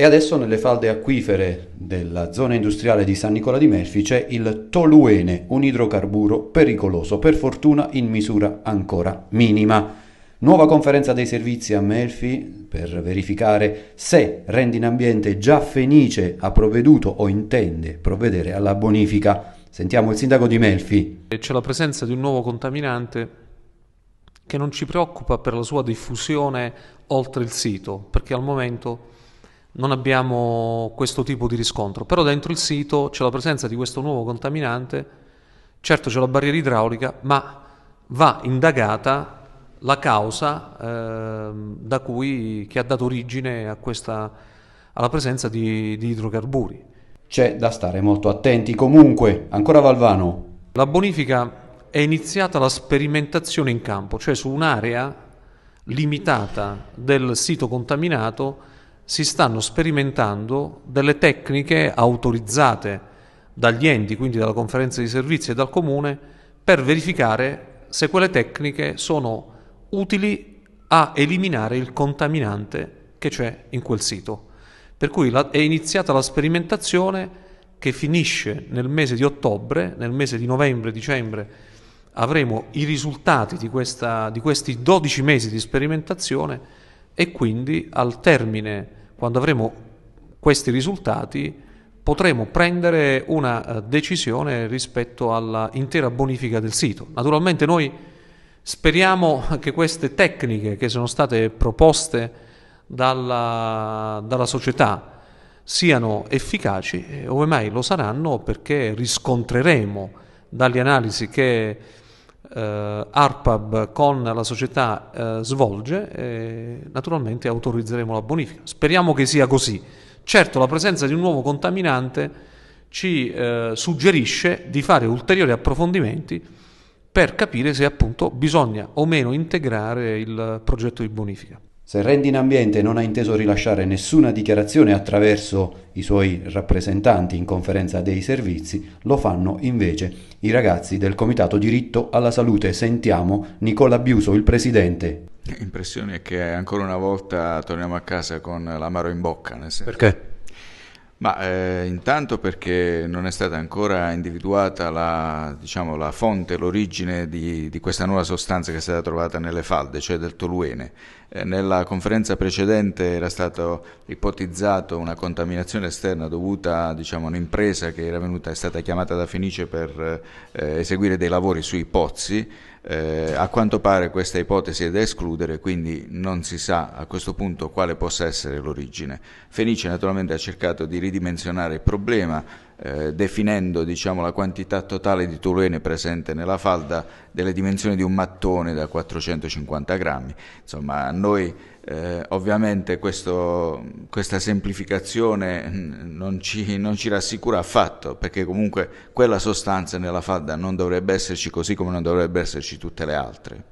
E adesso nelle falde acquifere della zona industriale di San Nicola di Melfi c'è il toluene, un idrocarburo pericoloso, per fortuna in misura ancora minima. Nuova conferenza dei servizi a Melfi per verificare se Ambiente già fenice ha provveduto o intende provvedere alla bonifica. Sentiamo il sindaco di Melfi. C'è la presenza di un nuovo contaminante che non ci preoccupa per la sua diffusione oltre il sito, perché al momento non abbiamo questo tipo di riscontro, però dentro il sito c'è la presenza di questo nuovo contaminante, certo c'è la barriera idraulica, ma va indagata la causa eh, da cui, che ha dato origine questa, alla presenza di, di idrocarburi. C'è da stare molto attenti comunque, ancora Valvano. La bonifica è iniziata la sperimentazione in campo, cioè su un'area limitata del sito contaminato si stanno sperimentando delle tecniche autorizzate dagli enti, quindi dalla conferenza di servizi e dal comune, per verificare se quelle tecniche sono utili a eliminare il contaminante che c'è in quel sito. Per cui la, è iniziata la sperimentazione che finisce nel mese di ottobre, nel mese di novembre, dicembre avremo i risultati di, questa, di questi 12 mesi di sperimentazione e quindi al termine quando avremo questi risultati potremo prendere una eh, decisione rispetto all'intera bonifica del sito. Naturalmente noi speriamo che queste tecniche che sono state proposte dalla, dalla società siano efficaci e ormai lo saranno perché riscontreremo dalle analisi che eh, ARPAB con la società eh, svolge, eh, naturalmente autorizzeremo la bonifica. Speriamo che sia così. Certo, la presenza di un nuovo contaminante ci eh, suggerisce di fare ulteriori approfondimenti per capire se appunto bisogna o meno integrare il progetto di bonifica. Se Rendin Ambiente non ha inteso rilasciare nessuna dichiarazione attraverso i suoi rappresentanti in conferenza dei servizi, lo fanno invece i ragazzi del Comitato Diritto alla Salute. Sentiamo Nicola Biuso, il presidente. L'impressione è che ancora una volta torniamo a casa con l'amaro in bocca. Nel Perché? Ma eh, intanto perché non è stata ancora individuata la, diciamo, la fonte, l'origine di, di, questa nuova sostanza che è stata trovata nelle falde, cioè del toluene. Eh, nella conferenza precedente era stato ipotizzato una contaminazione esterna dovuta diciamo, a un'impresa che venuta, è stata chiamata da Fenice per eh, eseguire dei lavori sui pozzi. Eh, a quanto pare questa ipotesi è da escludere, quindi non si sa a questo punto quale possa essere l'origine. Fenice naturalmente ha cercato di ridimensionare il problema eh, definendo diciamo, la quantità totale di toluene presente nella falda delle dimensioni di un mattone da 450 grammi. Insomma, a noi eh, ovviamente questo, questa semplificazione mm, non ci, non ci, rassicura affatto, perché comunque quella sostanza nella falda non dovrebbe esserci così come non dovrebbe esserci tutte le altre.